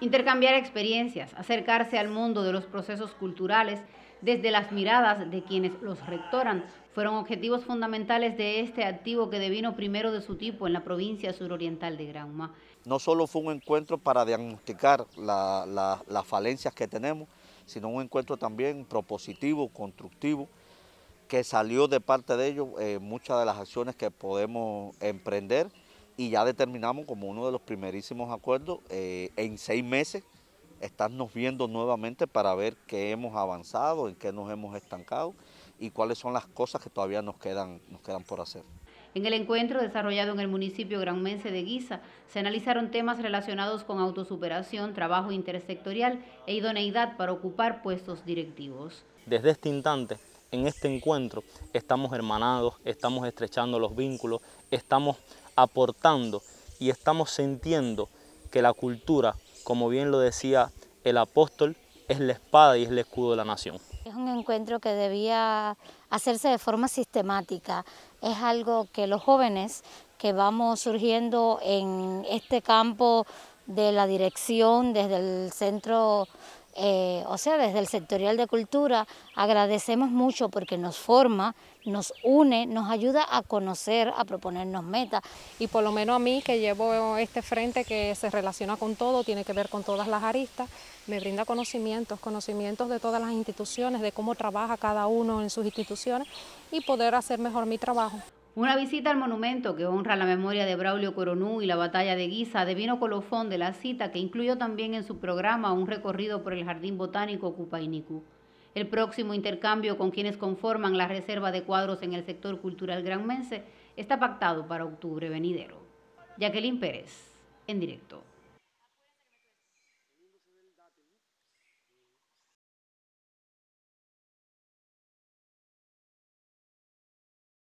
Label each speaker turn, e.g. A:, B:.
A: intercambiar experiencias, acercarse al mundo de los procesos culturales desde las miradas de quienes los rectoran, fueron objetivos fundamentales de este activo que devino primero de su tipo en la provincia suroriental de Granma.
B: No solo fue un encuentro para diagnosticar las falencias que tenemos, sino un encuentro también propositivo, constructivo, que salió de parte de ellos eh, muchas de las acciones que podemos emprender y ya determinamos como uno de los primerísimos acuerdos eh, en seis meses estarnos viendo nuevamente para ver qué hemos avanzado, en qué nos hemos estancado y cuáles son las cosas que todavía nos quedan, nos quedan por
A: hacer. En el encuentro desarrollado en el municipio granmense de Guisa, se analizaron temas relacionados con autosuperación, trabajo intersectorial e idoneidad para ocupar puestos directivos.
C: Desde este instante, en este encuentro, estamos hermanados, estamos estrechando los vínculos, estamos aportando y estamos sintiendo que la cultura, como bien lo decía el apóstol, es la espada y es el escudo de la nación.
D: Es un encuentro que debía hacerse de forma sistemática. Es algo que los jóvenes que vamos surgiendo en este campo de la dirección desde el centro eh, o sea, desde el sectorial de cultura, agradecemos mucho porque nos forma, nos une, nos ayuda a conocer, a proponernos metas. Y por lo menos a mí, que llevo este frente que se
A: relaciona con todo, tiene que ver con todas las aristas, me brinda conocimientos, conocimientos de todas las instituciones, de cómo trabaja cada uno en sus instituciones y poder hacer mejor mi trabajo. Una visita al monumento que honra la memoria de Braulio Coronú y la batalla de Guisa devino colofón de la cita que incluyó también en su programa un recorrido por el Jardín Botánico Cupainicu. El próximo intercambio con quienes conforman la reserva de cuadros en el sector cultural granmense está pactado para octubre venidero. Jacqueline Pérez, en directo.